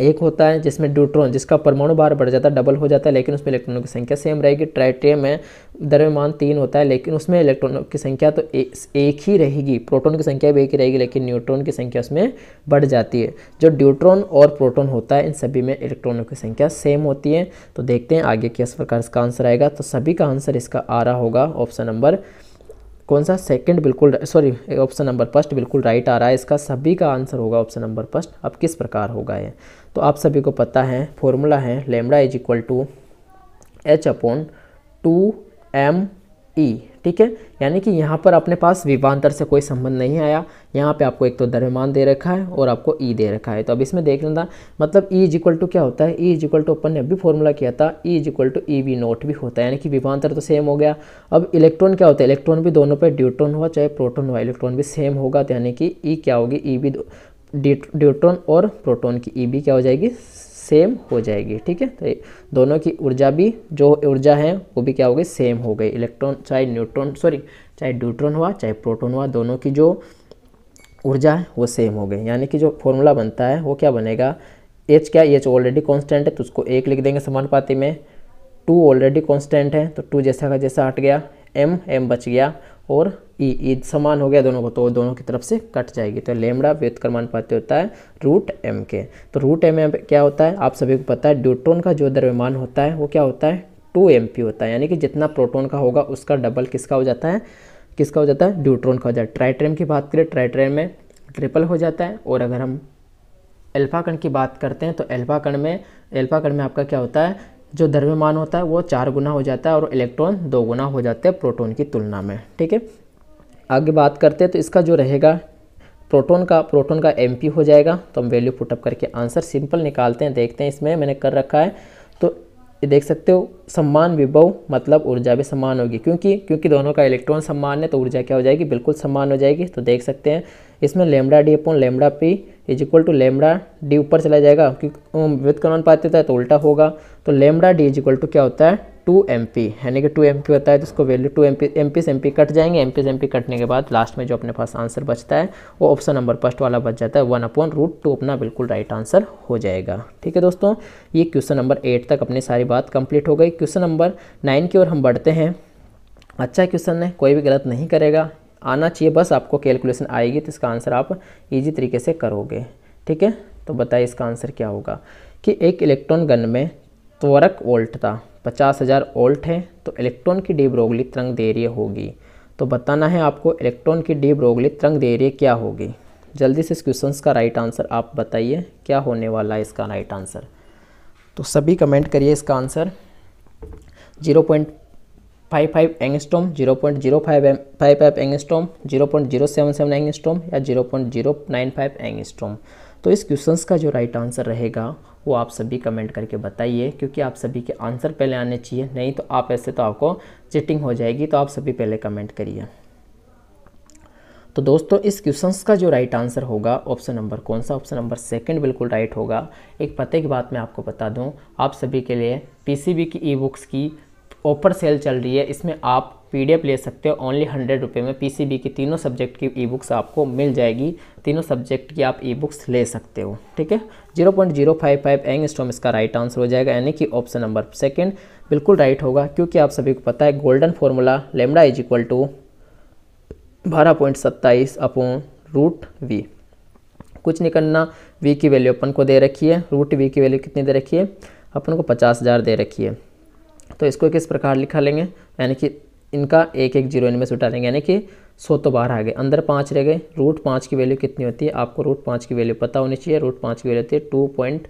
एक होता है जिसमें ड्यूट्रॉन जिसका परमाणु बार बढ़ जाता है डबल हो जाता है लेकिन उसमें इलेक्ट्रॉनों की संख्या सेम रहेगी ट्राइट्रियम में द्रव्यमान तीन होता है लेकिन उसमें इलेक्ट्रॉनों की संख्या तो ए, एक ही रहेगी प्रोटॉन की संख्या भी एक ही रहेगी लेकिन न्यूट्रॉन की संख्या उसमें बढ़ जाती है जो ड्यूट्रॉन और प्रोटोन होता है इन सभी में इलेक्ट्रॉनों की संख्या सेम होती है तो देखते हैं आगे किस प्रकार इसका आंसर आएगा तो सभी का आंसर इसका आ रहा होगा ऑप्शन नंबर कौन सा सेकंड बिल्कुल सॉरी ऑप्शन नंबर फर्स्ट बिल्कुल राइट आ रहा है इसका सभी का आंसर होगा ऑप्शन नंबर फर्स्ट अब किस प्रकार होगा ये तो आप सभी को पता है फॉर्मूला है lambda is equal to H upon two M E ठीक है यानी कि यहाँ पर अपने पास विवांतर से कोई संबंध नहीं आया यहाँ पे आपको एक तो द्रव्यमान दे रखा है और आपको ई e दे रखा है तो अब इसमें देख लेना मतलब ई इज इक्वल टू क्या होता है ई इज इक्वल टू अपन ने अभी फॉर्मूला किया था E is equal to E V naught भी होता है यानी कि विवांतर तो सेम हो गया अब इलेक्ट्रॉन क्या होता है इलेक्ट्रॉन भी दोनों पर ड्यूट्रॉन हुआ चाहे प्रोटोन हुआ इलेक्ट्रॉन भी सेम होगा तो यानी कि ई e क्या होगी ई e भी ड्यूट्रॉन और प्रोटॉन की ई e भी क्या हो जाएगी सेम हो जाएगी ठीक है तो दोनों की ऊर्जा भी जो ऊर्जा है वो भी क्या हो गई सेम हो गई इलेक्ट्रॉन चाहे न्यूट्रॉन सॉरी चाहे ड्यूट्रॉन हुआ चाहे प्रोटॉन हुआ दोनों की जो ऊर्जा है वो सेम हो गई यानी कि जो फॉर्मूला बनता है वो क्या बनेगा एच क्या एच ऑलरेडी कॉन्स्टेंट है तो उसको एक लिख देंगे समानुपाती में टू ऑलरेडी कॉन्स्टेंट है तो टू जैसा का जैसा हट गया एम एम बच गया और ई ई समान हो गया दोनों को तो दोनों की तरफ से कट जाएगी तो लेमड़ा व्युत्क्रमण पाते होता है रूट एम के तो रूट एम एम क्या होता है आप सभी को पता है ड्यूट्रॉन का जो द्रव्यमान होता है वो क्या होता है टू एम होता है यानी कि जितना प्रोटोन का होगा उसका डबल किसका हो जाता है किसका हो जाता है ड्यूट्रॉन का हो जाता है ट्राइट्रेम की बात करें ट्राइट्रेम में ट्रिपल हो जाता है और अगर हम एल्फा कण की बात करते हैं तो एल्फा कण में एल्फा कण में आपका क्या होता है जो द्रव्यमान होता है वो चार गुना हो जाता है और इलेक्ट्रॉन दो गुना हो जाते हैं प्रोटोन की तुलना में ठीक है आगे बात करते हैं तो इसका जो रहेगा प्रोटोन का प्रोटोन का एम हो जाएगा तो हम वैल्यू पुटअप करके आंसर सिंपल निकालते हैं देखते हैं इसमें मैंने कर रखा है तो ये देख सकते हो सम्मान विभव मतलब ऊर्जा भी समान होगी क्योंकि क्योंकि दोनों का इलेक्ट्रॉन समान है तो ऊर्जा क्या हो जाएगी बिल्कुल समान हो जाएगी तो देख सकते हैं इसमें लेमडा डी अपन lambda P is equal to lambda D ऊपर चला जाएगा क्योंकि विद अनुपातिता है तो उल्टा होगा तो lambda D is equal to क्या होता है टू एम पी यानी कि टू एम पी होता है तो उसको value two M P M P से एम पी कट जाएंगे एम पी से एम पी कटने के बाद लास्ट में जो अपने पास आंसर बचता है वो ऑप्शन नंबर फर्स्ट वाला बच जाता है वन अपॉन रूट टू अपना बिल्कुल राइट आंसर हो जाएगा ठीक है दोस्तों ये क्वेश्चन नंबर एट तक अपनी सारी बात कंप्लीट हो गई क्वेश्चन नंबर नाइन की ओर हम बढ़ते हैं अच्छा क्वेश्चन है कोई भी गलत नहीं करेगा आना चाहिए बस आपको कैलकुलेशन आएगी तो इसका आंसर आप ईजी तरीके से करोगे ठीक है तो बताइए इसका आंसर क्या होगा कि एक इलेक्ट्रॉन गन में त्वरक वोल्ट था पचास हज़ार वोल्ट है तो इलेक्ट्रॉन की डी ब्रोगली तरंग देरी होगी तो बताना है आपको इलेक्ट्रॉन की डी ब्रोगली तरंग देरी क्या होगी जल्दी से इस क्वेश्चन का राइट आंसर आप बताइए क्या होने वाला है इसका राइट आंसर तो सभी कमेंट करिए इसका answer zero point five five angstrom zero point zero five five five angstrom zero point zero seven seven angstrom या zero point zero nine five angstrom तो इस क्वेश्चन का जो राइट आंसर रहेगा वो आप सभी कमेंट करके बताइए क्योंकि आप सभी के आंसर पहले आने चाहिए नहीं तो आप ऐसे तो आपको चिटिंग हो जाएगी तो आप सभी पहले कमेंट करिए तो दोस्तों इस क्वेश्चन का जो राइट आंसर होगा ऑप्शन नंबर कौन सा ऑप्शन नंबर सेकंड बिल्कुल राइट होगा एक पते की बात मैं आपको बता दूं आप सभी के लिए पीसीबी की ई बुक्स की ऑफर सेल चल रही है इसमें आप पीडीएफ ले सकते हो ओनली हंड्रेड रुपये में पीसीबी की तीनों सब्जेक्ट की ई बुक्स आपको मिल जाएगी तीनों सब्जेक्ट की आप ई बुक्स ले सकते हो ठीक है zero point zero five five angstrom इसका राइट आंसर हो जाएगा यानी कि ऑप्शन नंबर सेकेंड बिल्कुल राइट होगा क्योंकि आप सभी को पता है golden formula lambda is equal to बारह पॉइंट सत्ताईस रूट वी कुछ नहीं करना वी की वैल्यू अपन को दे रखी है रूट वी की वैल्यू कितनी दे रखी है अपन को पचास हज़ार दे रखी है तो इसको किस प्रकार लिखा लेंगे यानी कि इनका एक एक जीरो इनमें से उठा लेंगे यानी कि सौ तो बाहर आ गए अंदर पाँच रह गए रूट पाँच की वैल्यू कितनी होती है आपको रूट पाँच की वैल्यू पता होनी चाहिए रूट पाँच की वैल्यू होती है टू पॉइंट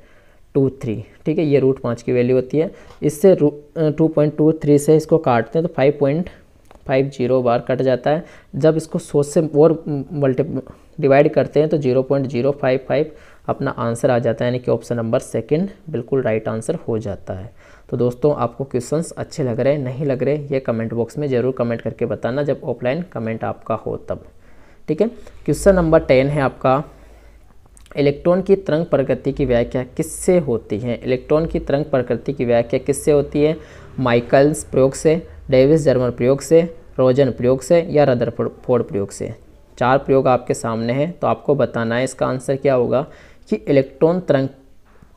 टू थ्री ठीक है ये रूट पाँच की वैल्यू होती है इससे टू पॉइंट टू थ्री से इसको काटते हैं तो फाइव पॉइंट फाइव जीरो बार कट जाता है जब इसको सौ से और मल्टी डिवाइड करते हैं तो zero point zero five five अपना आंसर आ जाता है यानी कि ऑप्शन नंबर सेकेंड बिल्कुल राइट आंसर हो जाता है तो दोस्तों आपको क्वेश्चंस अच्छे लग रहे नहीं लग रहे ये कमेंट बॉक्स में ज़रूर कमेंट करके बताना जब ऑफलाइन कमेंट आपका हो तब ठीक है क्वेश्चन नंबर टेन है आपका इलेक्ट्रॉन की तरंग प्रकृति की व्याख्या किससे होती है इलेक्ट्रॉन की तरंग प्रकृति की व्याख्या किससे होती है माइकल्स प्रयोग से डेविस जर्मन प्रयोग से रोजन प्रयोग से या रदर फोर्ड प्रयोग से चार प्रयोग आपके सामने हैं तो आपको बताना है इसका आंसर क्या होगा कि इलेक्ट्रॉन तरंग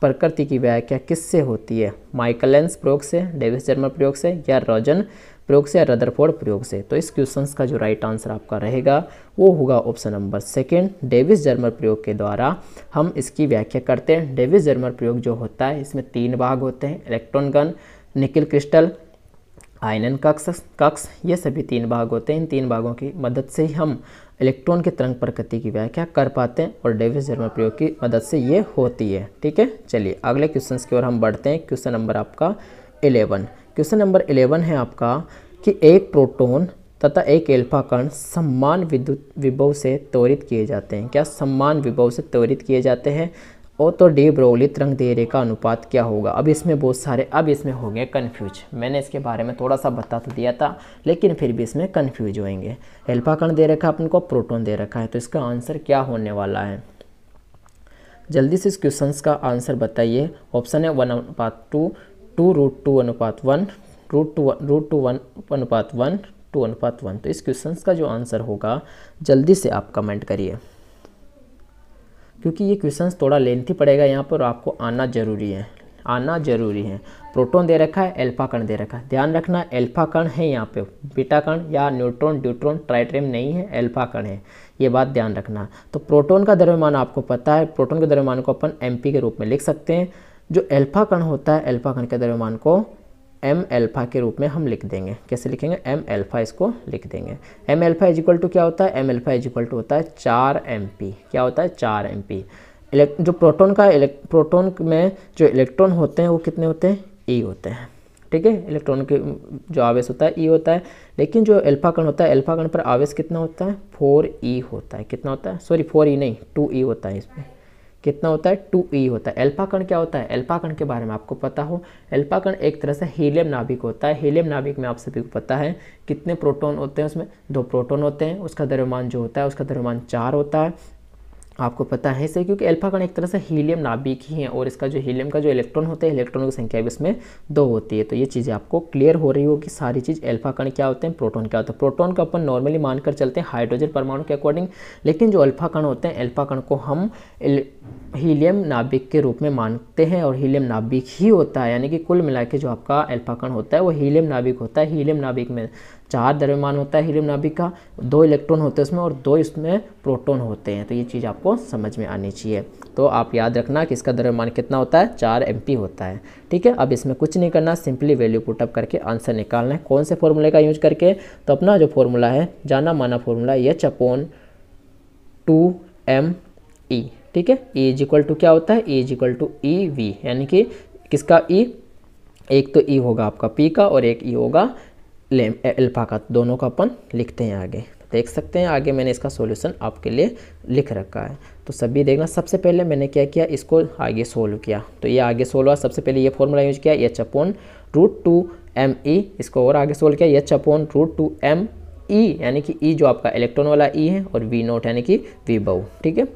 प्रकृति की व्याख्या किससे होती है माइकलेंस प्रयोग से डेविस जर्मर प्रयोग से या रोजन प्रयोग से या रदरफोर्ड प्रयोग से तो इस क्वेश्चन का जो राइट आंसर आपका रहेगा वो होगा option number second Davisson Germer प्रयोग के द्वारा हम इसकी व्याख्या करते हैं डेविस जर्मर प्रयोग जो होता है इसमें तीन भाग होते हैं इलेक्ट्रॉन गन निकिल क्रिस्टल आयनन कक्ष कक्ष ये सभी तीन भाग होते हैं इन तीन भागों की मदद से ही हम इलेक्ट्रॉन के तरंग प्रकृति की व्याख्या कर पाते हैं और डेविस जर्मर प्रयोग की मदद से ये होती है ठीक है चलिए अगले क्वेश्चन की ओर हम बढ़ते हैं क्वेश्चन नंबर आपका इलेवन क्वेश्चन नंबर इलेवन है आपका कि एक प्रोटोन तथा एक एल्फा कण समान विद्युत विभव से त्वरित किए जाते हैं क्या समान विभव से त्वरित किए जाते हैं और तो डी ब्रोगली तरंग देरे का अनुपात क्या होगा अब इसमें बहुत सारे अब इसमें हो गए कन्फ्यूज मैंने इसके बारे में थोड़ा सा बता तो दिया था लेकिन फिर भी इसमें कन्फ्यूज होएंगे एल्फा कण दे रखा है अपन को प्रोटोन दे रखा है तो इसका आंसर क्या होने वाला है जल्दी से इस क्वेश्चन का आंसर बताइए ऑप्शन है वन अनुपात टू टू रूट टू अनुपात one root two one root two one अनुपात वन टू अनुपात वन तो इस क्वेश्चन का जो आंसर होगा जल्दी से आप कमेंट करिए क्योंकि ये क्वेश्चन थोड़ा लेंथी पड़ेगा यहाँ पर आपको आना ज़रूरी है आना ज़रूरी है प्रोटॉन दे रखा है अल्फा कण दे रखा है ध्यान रखना अल्फा कण है यहाँ पे बीटा कण या न्यूट्रॉन ड्यूट्रॉन ट्राइट्रेम नहीं है अल्फा कण है ये बात ध्यान रखना तो प्रोटॉन का द्रव्यमान आपको पता है प्रोटॉन के द्रव्यमान को अपन एम के रूप में लिख सकते हैं जो अल्फा कण होता है अल्फा कण के द्रव्यमान को एम एल्फ़ा के रूप में हम लिख देंगे कैसे लिखेंगे एम एल्फ़ा इसको लिख देंगे M alpha is equal to क्या होता है M alpha is equal to होता है चार एम पी क्या होता है चार एम पी जो प्रोटोन का प्रोटोन में जो इलेक्ट्रॉन होते हैं वो कितने होते हैं ई e होते हैं ठीक है इलेक्ट्रॉन के जो आवेश होता है ई e होता है लेकिन जो एल्फा कण होता है एल्फा कण पर आवेश कितना होता है फोर ई e होता है कितना होता है सॉरी फोर ई नहीं टू ई होता है इसमें कितना होता है टू ई होता है एल्फा कण क्या होता है एल्फा कण के बारे में आपको पता हो एल्फा कण एक तरह से हीलियम नाभिक होता है हीलियम नाभिक में आप सभी को पता है कितने प्रोटॉन होते हैं उसमें दो प्रोटॉन होते हैं उसका द्रव्यमान जो होता है उसका द्रव्यमान चार होता है आपको पता है इसे क्योंकि अल्फा कण एक तरह से हीलियम नाभिक ही है और इसका जो हीलियम का जो इलेक्ट्रॉन होता है इलेक्ट्रॉन की संख्या भी इसमें दो होती है तो ये चीज़ें आपको क्लियर हो रही होगी सारी चीज़ अल्फा कण क्या होते हैं प्रोटॉन क्या होता है प्रोटॉन का अपन नॉर्मली मानकर चलते हैं हाइड्रोजन परमाणु के अकॉर्डिंग लेकिन जो अल्फा कण होते हैं अल्फा कण को हम हीलियम नाभिक के रूप में मानते हैं और हीलियम नाभिक ही होता है यानी कि कुल मिला जो आपका अल्फा कण होता है वो हीलियम नाभिक होता है हीलियम नाभिक में चार द्रव्यमान होता है हीलियम नाभिक का दो इलेक्ट्रॉन होते हैं उसमें और दो इसमें प्रोटोन होते हैं तो ये चीज़ आपको समझ में आनी चाहिए तो आप याद रखना कि इसका द्रव्यमान कितना होता है चार एम होता है ठीक है अब इसमें कुछ नहीं करना सिंपली वैल्यू पुटअप करके आंसर निकालना है कौन से फॉर्मूले का यूज करके तो अपना जो फॉर्मूला है जाना माना फॉर्मूला ये H upon two M E e, ठीक है ई इज इक्वल टू क्या होता है E is equal to E V यानी कि किसका ई e? एक तो ई e होगा आपका पी का और एक ई e होगा अल्फा का दोनों का अपन लिखते हैं आगे देख सकते हैं आगे मैंने इसका सॉल्यूशन आपके लिए लिख रखा है तो सभी देखना सबसे पहले मैंने क्या किया इसको आगे सोल्व किया तो ये आगे सोल्व हुआ सबसे पहले ये फॉर्मूला यूज किया H upon root two M E इसको और आगे सोल्व किया H upon root two M E यानी कि ई e जो आपका इलेक्ट्रॉन वाला ई e है और वी नोट यानी कि वी बहु ठीक है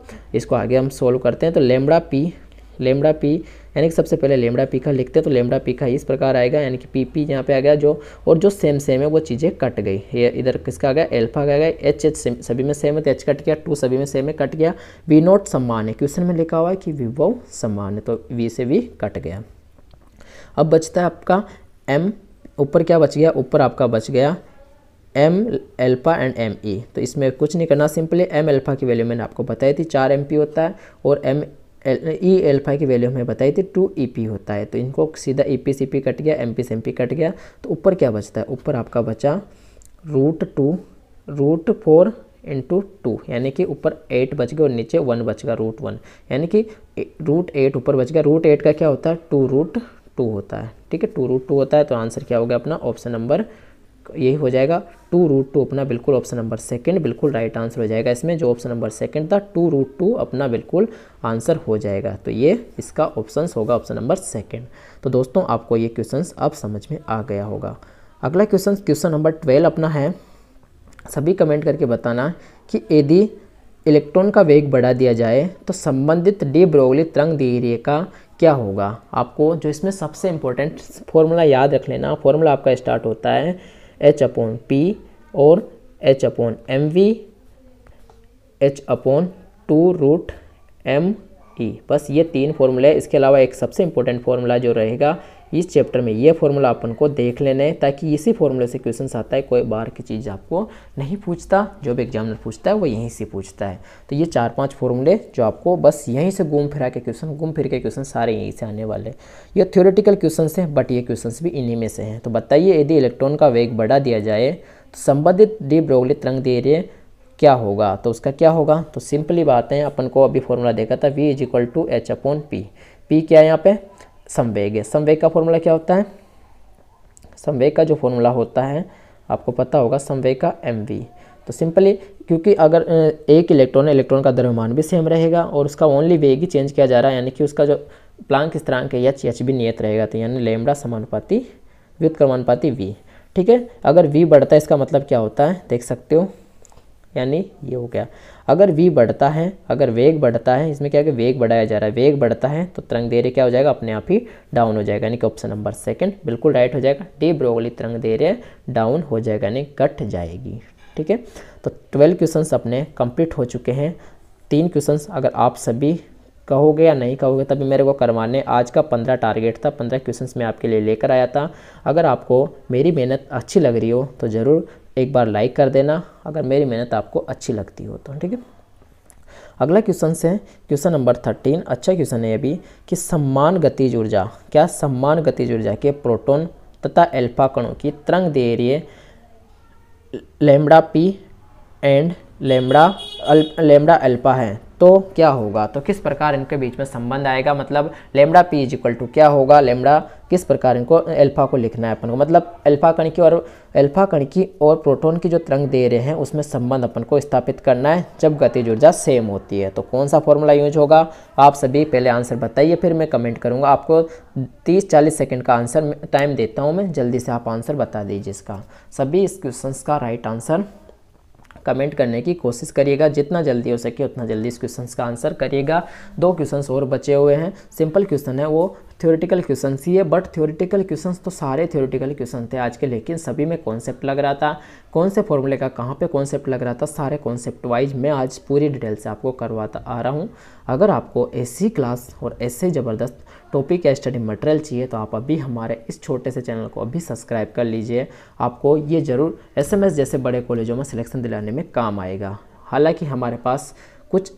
इसको आगे हम सोल्व करते हैं तो लेमड़ा पी लेमड़ा पी यानी कि सबसे पहले लेमडा पीखा लिखते हैं तो लेमडा पीखा इस प्रकार आएगा यानी कि पी पी यहाँ पे आ गया जो और जो सेम सेम है वो चीज़ें कट गई ये इधर किसका आ गया एल्फा का आ गया एच एच सभी में सेम है तो एच कट गया टू सभी में सेम है कट गया वी नोट सम्मान है क्वेश्चन में लिखा हुआ है कि वी वो सम्मान है तो वी से वी कट गया अब बचता है आपका एम ऊपर क्या बच गया ऊपर आपका बच गया M alpha and M E तो इसमें कुछ नहीं करना सिंपली एम एल्फा की वैल्यू मैंने आपको बताई थी चार एम पी होता है और एम ई एल्फा e, की वैल्यू हमें बताई थी टू ई पी होता है तो इनको सीधा ई पी सी पी कट गया एम पी सी एम पी कट गया तो ऊपर क्या बचता है ऊपर आपका बचा root two root four into two यानी कि ऊपर एट बच गया और नीचे वन बच गया रूट वन यानी कि रूट एट ऊपर बच गया रूट एट का क्या होता है टू रूट टू होता है ठीक है टू रूट टू होता है तो आंसर क्या हो गया अपना ऑप्शन नंबर यही हो जाएगा टू रूट टू अपना बिल्कुल ऑप्शन नंबर सेकंड बिल्कुल राइट आंसर हो जाएगा इसमें जो ऑप्शन नंबर सेकंड था टू रूट टू अपना बिल्कुल आंसर हो जाएगा तो ये इसका ऑप्शन होगा ऑप्शन नंबर सेकंड तो दोस्तों आपको ये क्वेश्चन अब समझ में आ गया होगा अगला क्वेश्चन क्वेश्चन नंबर ट्वेल्व अपना है सभी कमेंट करके बताना कि यदि इलेक्ट्रॉन का वेग बढ़ा दिया जाए तो संबंधित डी ब्रोगली तरंग धीरे का क्या होगा आपको जो इसमें सबसे इम्पोर्टेंट फॉर्मूला याद रख लेना फॉर्मूला आपका स्टार्ट होता है एच अपॉन पी और H upon M V H upon two root M E बस ये तीन फॉर्मूला है इसके अलावा एक सबसे इम्पोर्टेंट फॉर्मूला जो रहेगा इस चैप्टर में ये फॉर्मूला अपन को देख लेना है ताकि इसी फॉर्मूले से क्वेश्चन आता है कोई बाहर की चीज़ आपको नहीं पूछता जो भी एग्जामिनर पूछता है वो यहीं से पूछता है तो ये चार पाँच फॉर्मूले जो आपको बस यहीं से घूम फिरा के क्वेश्चन घूम फिर के क्वेश्चन सारे यहीं से आने वाले ये थ्योरेटिकल क्वेश्चन हैं बट ये क्वेश्चन भी इन्हीं में से हैं तो बताइए यदि इलेक्ट्रॉन का वेग बढ़ा दिया जाए तो संबंधित डी ब्रोगली तरंग रहे क्या होगा तो उसका क्या होगा तो सिंपली बात है अपन को अभी फॉर्मूला देखा था V is equal to H upon P P क्या है यहाँ पे संवेग है संवेग का फॉर्मूला क्या होता है संवेग का जो फॉर्मूला होता है आपको पता होगा संवेग का एम तो सिंपली क्योंकि अगर एक इलेक्ट्रॉन इलेक्ट्रॉन का द्रव्यमान भी सेम रहेगा और उसका ओनली वेग ही चेंज किया जा रहा है यानी कि उसका जो प्लांक स्थिरांक है एच एच भी नियत रहेगा तो यानी लेमड़ा समानुपाती व्युत क्रमानुपाती वी ठीक है अगर वी बढ़ता है इसका मतलब क्या होता है देख सकते हो यानी ये हो गया अगर वी बढ़ता है अगर वेग बढ़ता है इसमें क्या है कि वेग बढ़ाया जा रहा है वेग बढ़ता है तो तरंग धैर्य क्या हो जाएगा अपने आप ही डाउन हो जाएगा यानी कि ऑप्शन नंबर सेकंड बिल्कुल राइट हो जाएगा डी ब्रोगली तरंग धैर्य डाउन हो जाएगा यानी घट जाएगी ठीक है तो ट्वेल्व क्वेश्चन अपने कंप्लीट हो चुके हैं तीन क्वेश्चन अगर आप सभी कहोगे या नहीं कहोगे तभी मेरे को करवाने आज का पंद्रह टारगेट था पंद्रह क्वेश्चंस मैं आपके लिए लेकर आया था अगर आपको मेरी मेहनत अच्छी लग रही हो तो ज़रूर एक बार लाइक कर देना अगर मेरी मेहनत आपको अच्छी लगती हो तो ठीक है अगला क्वेश्चन से क्वेश्चन नंबर थर्टीन अच्छा क्वेश्चन है अभी कि सम्मान गतिज ऊर्जा क्या सम्मान गतिज ऊर्जा के प्रोटोन तथा एल्फा कणों की तरंग देरिए लेमड़ा पी एंड लेमड़ा अल, लेमड़ा एल्फा है तो क्या होगा तो किस प्रकार इनके बीच में संबंध आएगा मतलब lambda P is equal to क्या होगा लेमडा किस प्रकार इनको अल्फा को लिखना है अपन को मतलब अल्फा कण की और अल्फा कण की और प्रोटॉन की जो तरंग दे रहे हैं उसमें संबंध अपन को स्थापित करना है जब गतिज ऊर्जा सेम होती है तो कौन सा फॉर्मूला यूज होगा आप सभी पहले आंसर बताइए फिर मैं कमेंट करूँगा आपको तीस चालीस सेकेंड का आंसर टाइम देता हूँ मैं जल्दी से आप आंसर बता दीजिए इसका सभी इस क्वेश्चन का राइट आंसर कमेंट करने की कोशिश करिएगा जितना जल्दी हो सके उतना जल्दी इस क्वेश्चन का आंसर करिएगा दो क्वेश्चन और बचे हुए हैं सिंपल क्वेश्चन है वो थ्योरेटिकल क्वेश्चन ही है बट थ्योरेटिकल क्वेश्चन तो सारे थ्योरेटिकल क्वेश्चन थे आज के लेकिन सभी में कॉन्सेप्ट लग रहा था कौन से फॉर्मूले का कहाँ पे कॉन्सेप्ट लग रहा था सारे कॉन्सेप्ट वाइज मैं आज पूरी डिटेल से आपको करवाता आ रहा हूँ अगर आपको ऐसी क्लास और ऐसे ज़बरदस्त टॉपिक या स्टडी मटेरियल चाहिए तो आप अभी हमारे इस छोटे से चैनल को अभी सब्सक्राइब कर लीजिए आपको ये ज़रूर एस जैसे बड़े कॉलेजों में सिलेक्शन दिलाने में काम आएगा हालाँकि हमारे पास कुछ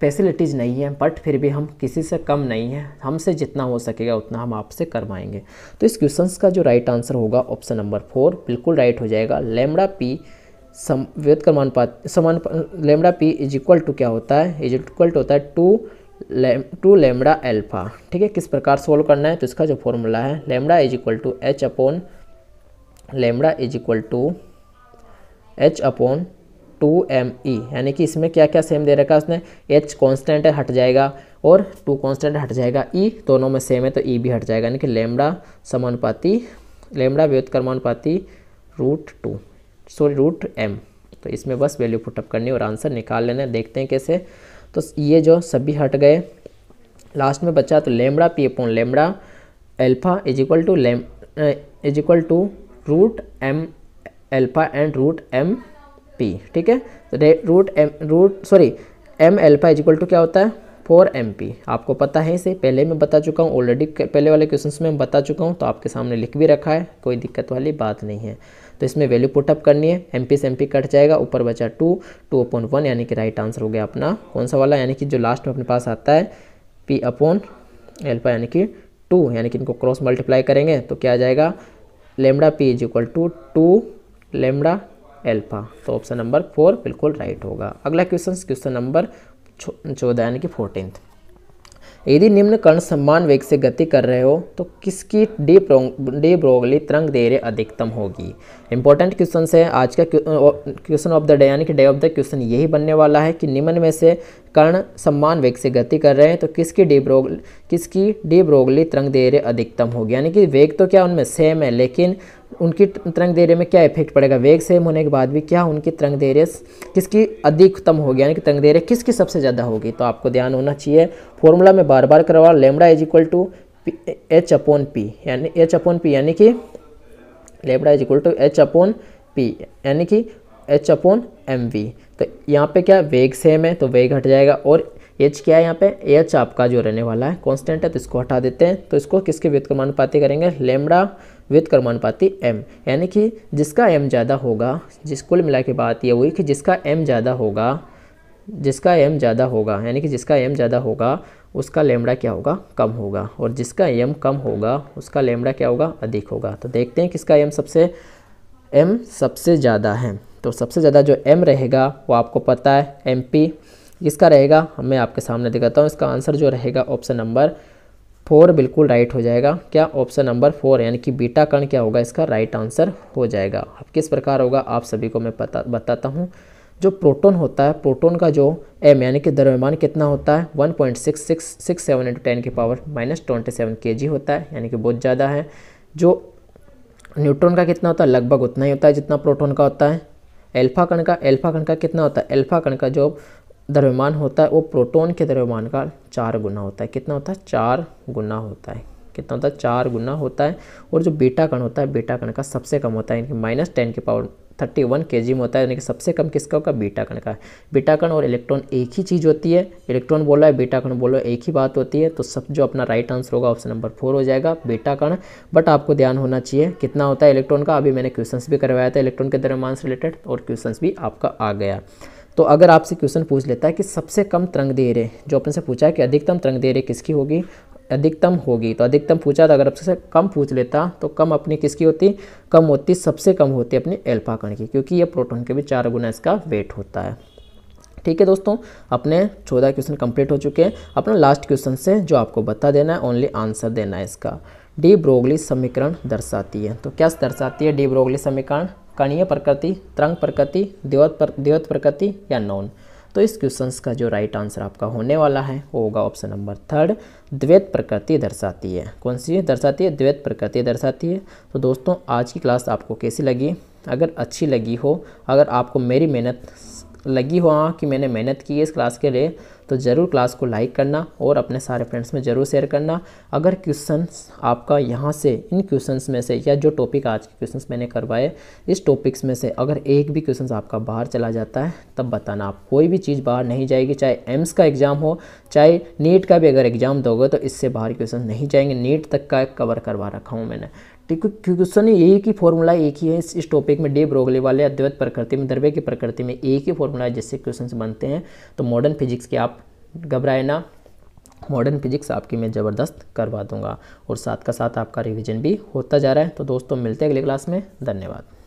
फैसिलिटीज़ नहीं है बट फिर भी हम किसी से कम नहीं है हमसे जितना हो सकेगा उतना हम आपसे करवाएंगे तो इस क्वेश्चन का जो राइट आंसर होगा ऑप्शन नंबर फोर बिल्कुल राइट हो जाएगा लेमड़ा पी सम व्यत क्रमानुपात समान lambda P is equal to क्या होता है इज इक्वल टू होता है टू टू लेमडा एल्फा ठीक है किस प्रकार सोल्व करना है तो इसका जो फॉर्मूला है lambda is equal to H upon lambda is equal to H upon two M E यानी कि इसमें क्या क्या सेम दे रखा है उसने एच कॉन्स्टेंट है हट जाएगा और टू कॉन्स्टेंट हट जाएगा ई e, दोनों में सेम है तो ई e भी हट जाएगा यानी कि लेमडा समानुपाती लेमडा व्योतकर्मानुपाती root two sorry root M तो इसमें बस वैल्यू पुटअप करनी और आंसर निकाल लेना देखते हैं कैसे तो ये जो सभी हट गए लास्ट में बचा तो lambda P upon lambda alpha is equal to lambda is equal to root M alpha and root M P ठीक है root M root sorry M alpha is equal to क्या होता है फोर एम पी आपको पता है इसे पहले मैं बता चुका हूँ ऑलरेडी पहले वाले क्वेश्चन में बता चुका हूँ तो आपके सामने लिख भी रखा है कोई दिक्कत वाली बात नहीं है तो इसमें वैल्यू पुटअप करनी है एम पी से एम पी कट जाएगा ऊपर बचा टू टू अपॉन वन यानी कि राइट आंसर हो गया अपना कौन सा वाला यानी कि जो लास्ट में अपने पास आता है पी अपॉन एल्पा यानी कि टू यानी कि इनको क्रॉस मल्टीप्लाई करेंगे तो क्या आ जाएगा lambda P is equal to two lambda alpha तो ऑप्शन नंबर फोर बिल्कुल राइट होगा अगला क्वेश्चन क्वेश्चन नंबर चौदह यानी कि फोर्टीन यदि निम्न कर्ण समान वेग से गति कर रहे हो तो किसकी डी डी ब्रोगली तरंग देर अधिकतम होगी इंपॉर्टेंट क्वेश्चन है आज का क्वेश्चन ऑफ द डे यानी कि डे ऑफ द क्वेश्चन यही बनने वाला है कि निम्न में से कर्ण समान वेग से गति कर रहे हैं तो किसकी डी ब्रोग किसकी डी ब्रोगली तरंग देर अधिकतम होगी यानी कि वेग तो क्या उनमें सेम है लेकिन उनकी तरंग देर में क्या इफेक्ट पड़ेगा वेग सेम होने के बाद भी क्या उनकी तरंग दैर्य किसकी अधिकतम होगी यानी कि तरंग दैर्य किसकी सबसे ज़्यादा होगी तो आपको ध्यान होना चाहिए फॉर्मूला में बार बार करवा lambda is equal to H upon P यानी एच अपोन पी यानी कि lambda is equal to H upon P यानी कि एच अपोन एम वी तो यहाँ पर क्या वेग सेम है तो वेग हट जाएगा और एच क्या है यहाँ पे एच आपका जो रहने वाला है कांस्टेंट है तो इसको हटा देते हैं तो इसको किसके व्युतक्रमानुपाती करेंगे लेमड़ा व्युतक्रमानुपाती एम यानी कि जिसका एम ज़्यादा होगा जिस कुल मिला के बात यह हुई कि जिसका एम ज़्यादा होगा जिसका एम ज़्यादा होगा यानी कि जिसका एम ज़्यादा होगा उसका लेमड़ा क्या होगा कम होगा और जिसका एम कम होगा उसका लेमड़ा क्या होगा अधिक होगा तो देखते हैं किसका एम सबसे एम सबसे ज़्यादा है तो सबसे ज़्यादा जो एम रहेगा वो आपको पता है एम पी इसका रहेगा मैं आपके सामने दिखाता हूँ इसका आंसर जो रहेगा ऑप्शन नंबर फोर बिल्कुल राइट हो जाएगा क्या ऑप्शन नंबर फोर यानी कि बीटा कण क्या होगा इसका राइट आंसर हो जाएगा अब किस प्रकार होगा आप सभी को मैं पता बताता हूँ जो प्रोटोन होता है प्रोटोन का जो एम यानी कि द्रव्यमान कितना होता है 1.6667 point six six six seven into ten की power minus twenty seven K G होता है यानी कि बहुत ज़्यादा है जो न्यूट्रॉन का कितना होता है लगभग उतना ही होता है जितना प्रोटोन का होता है एल्फा कण का एल्फा कण का कितना होता है एल्फा कण का जो द्रव्यमान होता है वो प्रोटॉन के द्रव्यमान का चार गुना होता है कितना होता है चार गुना होता है कितना होता है चार गुना होता है और जो बीटा कण होता है बीटा कण का सबसे कम होता है माइनस टेन के power thirty one K G में होता है यानी कि सबसे कम किसका होगा बीटा कण का बीटा कण और इलेक्ट्रॉन एक ही चीज़ होती है इलेक्ट्रॉन बोलो है बीटा कण बोलो एक ही बात होती है तो सब जो अपना राइट आंसर होगा ऑप्शन नंबर फोर हो जाएगा बीटा कण बट आपको ध्यान होना चाहिए कितना होता है इलेक्ट्रॉन का अभी मैंने क्वेश्चन भी करवाया था इलेक्ट्रॉन के द्रव्यमान से रिलेटेड और क्वेश्चन भी आपका आ गया तो अगर आपसे क्वेश्चन पूछ लेता है कि सबसे कम तरंग देरे जो अपने से पूछा है कि अधिकतम तरंग देरे किसकी होगी अधिकतम होगी तो अधिकतम पूछा तो अगर आपसे कम पूछ लेता तो कम अपनी किसकी होती कम होती सबसे कम होती अपनी एल्फा कण की क्योंकि ये प्रोटोन के भी चार गुना इसका वेट होता है ठीक है दोस्तों अपने चौदह क्वेश्चन कंप्लीट हो चुके हैं अपना लास्ट क्वेश्चन से जो आपको बता देना है ओनली आंसर देना है इसका डी ब्रोगली समीकरण दर्शाती है तो क्या दर्शाती है डी ब्रोगली समीकरण कणीय प्रकृति तरंग प्रकृति द्योत पर द्योत प्रकृति या नॉन तो इस क्वेश्चन का जो राइट आंसर आपका होने वाला है वो होगा ऑप्शन नंबर थर्ड द्वैत प्रकृति दर्शाती है कौन सी दर्शाती है द्वैत प्रकृति दर्शाती है तो दोस्तों आज की क्लास आपको कैसी लगी अगर अच्छी लगी हो अगर आपको मेरी मेहनत लगी हो हाँ कि मैंने मेहनत की है इस क्लास के लिए तो ज़रूर क्लास को लाइक करना और अपने सारे फ्रेंड्स में ज़रूर शेयर करना अगर क्वेश्चन आपका यहाँ से इन क्वेश्चन में से या जो टॉपिक आज के क्वेश्चन मैंने करवाए इस टॉपिक्स में से अगर एक भी क्वेश्चन आपका बाहर चला जाता है तब बताना आप कोई भी चीज़ बाहर नहीं जाएगी चाहे एम्स का एग्ज़ाम हो चाहे नीट का भी अगर एग्ज़ाम दोगे तो इससे बाहर क्वेश्चन नहीं जाएंगे नीट तक का कवर करवा रखा हूँ मैंने ठीक है क्वेश्चन एक ही फॉर्मूला एक ही है इस, इस टॉपिक में डे ब्रोगले वाले अद्वैत प्रकृति में द्रव्य की प्रकृति में एक ही फॉर्मूला है जिससे क्वेश्चन बनते हैं तो मॉडर्न फिजिक्स के आप घबराए ना मॉडर्न फिजिक्स आपकी मैं ज़बरदस्त करवा दूंगा और साथ का साथ आपका रिवीजन भी होता जा रहा है तो दोस्तों मिलते हैं अगले क्लास में धन्यवाद